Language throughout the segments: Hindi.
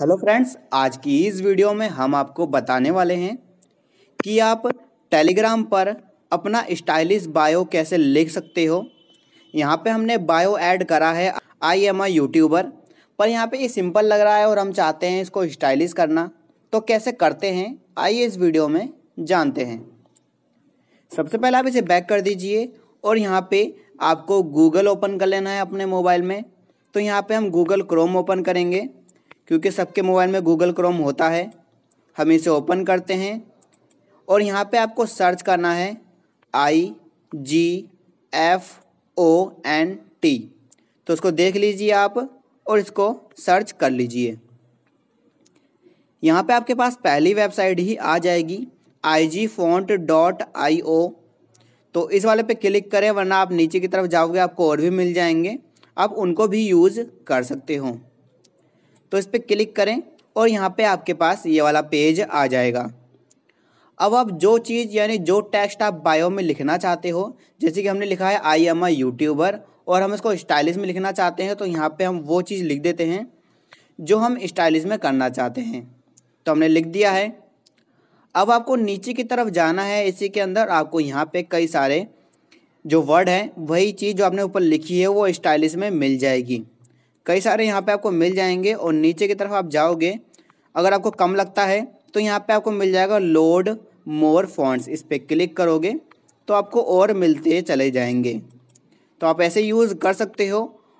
हेलो फ्रेंड्स आज की इस वीडियो में हम आपको बताने वाले हैं कि आप टेलीग्राम पर अपना स्टाइलिश बायो कैसे लिख सकते हो यहाँ पे हमने बायो ऐड करा है आई एम आई यूट्यूबर पर यहाँ पे ये सिंपल लग रहा है और हम चाहते हैं इसको स्टाइलिश करना तो कैसे करते हैं आइए इस वीडियो में जानते हैं सबसे पहले आप इसे बैक कर दीजिए और यहाँ पर आपको गूगल ओपन कर लेना है अपने मोबाइल में तो यहाँ पर हम गूगल क्रोम ओपन करेंगे क्योंकि सबके मोबाइल में गूगल क्रोम होता है हम इसे ओपन करते हैं और यहाँ पे आपको सर्च करना है I G F O N T तो उसको देख लीजिए आप और इसको सर्च कर लीजिए यहाँ पे आपके पास पहली वेबसाइट ही आ जाएगी आई जी फोन्ट डॉट आई ओ तो इस वाले पे क्लिक करें वरना आप नीचे की तरफ जाओगे आपको और भी मिल जाएंगे आप उनको भी यूज़ कर सकते हो तो इस पर क्लिक करें और यहाँ पे आपके पास ये वाला पेज आ जाएगा अब आप जो चीज़ यानी जो टेक्स्ट आप बायो में लिखना चाहते हो जैसे कि हमने लिखा है आई एम आई यूट्यूबर और हम इसको स्टाइलिश में लिखना चाहते हैं तो यहाँ पे हम वो चीज़ लिख देते हैं जो हम स्टाइलिश में करना चाहते हैं तो हमने लिख दिया है अब आपको नीचे की तरफ जाना है इसी के अंदर आपको यहाँ पर कई सारे जो वर्ड हैं वही चीज़ जो आपने ऊपर लिखी है वो स्टाइलिश में मिल जाएगी कई सारे यहाँ पे आपको मिल जाएंगे और नीचे की तरफ आप जाओगे अगर आपको कम लगता है तो यहाँ पे आपको मिल जाएगा लोड मोर फॉन्ट्स इस पर क्लिक करोगे तो आपको और मिलते चले जाएंगे तो आप ऐसे यूज़ कर सकते हो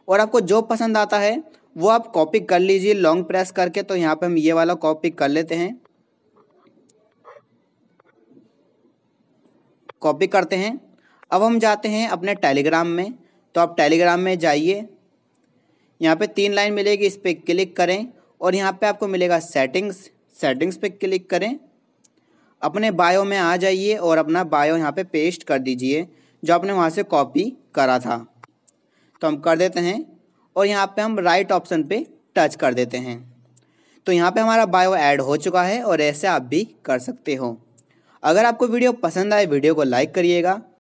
और आपको जो पसंद आता है वो आप कॉपी कर लीजिए लॉन्ग प्रेस करके तो यहाँ पे हम ये वाला कॉपी कर लेते हैं कॉपी करते हैं अब हम जाते हैं अपने टेलीग्राम में तो आप टेलीग्राम में जाइए यहाँ पे तीन लाइन मिलेगी इस पर क्लिक करें और यहाँ पे आपको मिलेगा सेटिंग्स सेटिंग्स पे क्लिक करें अपने बायो में आ जाइए और अपना बायो यहाँ पे पेस्ट कर दीजिए जो आपने वहाँ से कॉपी करा था तो हम कर देते हैं और यहाँ पे हम राइट ऑप्शन पे टच कर देते हैं तो यहाँ पे हमारा बायो ऐड हो चुका है और ऐसे आप भी कर सकते हो अगर आपको वीडियो पसंद आए वीडियो को लाइक करिएगा